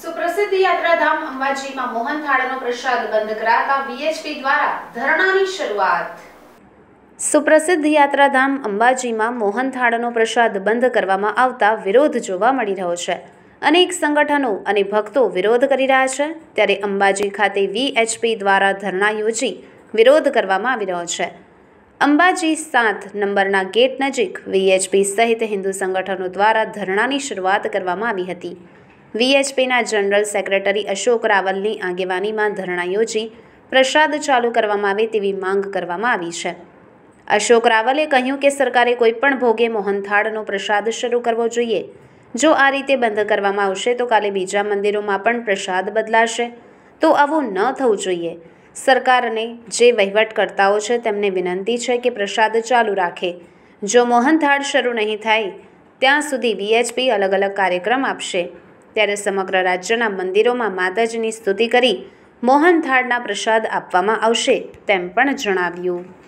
સુપ્રસિદ્ધ યાત્રાધામ અંબાજીમાં મોહનથાળાનો પ્રસાદ બંધ કરાતા વીએચપી દ્વારા ધરણાની શરૂઆત સુપ્રસિદ્ધ યાત્રાધામ અંબાજીમાં મોહનથાળાનો પ્રસાદ બંધ કરવામાં આવતા વિરોધ જોવા મળી રહ્યો છે અનેક સંગઠનો અને ભક્તો વિરોધ કરી રહ્યા છે ત્યારે અંબાજી ખાતે વીએચપી દ્વારા ધરણા યોજી વિરોધ કરવામાં આવી રહ્યો છે અંબાજી સાત નંબરના ગેટ નજીક વીએચપી સહિત હિન્દુ સંગઠનો દ્વારા ધરણાની શરૂઆત કરવામાં આવી હતી વીએચપીના જનરલ સેક્રેટરી અશોક રાવલની આગેવાનીમાં ધરણા યોજી પ્રસાદ ચાલુ કરવામાં આવે તેવી માંગ કરવામાં આવી છે અશોક રાવલે કહ્યું કે સરકારે કોઈપણ ભોગે મોહનથાળનો પ્રસાદ શરૂ કરવો જોઈએ જો આ રીતે બંધ કરવામાં આવશે તો કાલે બીજા મંદિરોમાં પણ પ્રસાદ બદલાશે તો આવું ન થવું જોઈએ સરકારને જે વહીવટકર્તાઓ છે તેમને વિનંતી છે કે પ્રસાદ ચાલુ રાખે જો મોહનથાળ શરૂ નહીં થાય ત્યાં સુધી વીએચપી અલગ અલગ કાર્યક્રમ આપશે ત્યારે સમગ્ર રાજ્યના મંદિરોમાં માતાજીની સ્તુતિ કરી મોહનથાળના પ્રસાદ આપવામાં આવશે તેમ પણ જણાવ્યું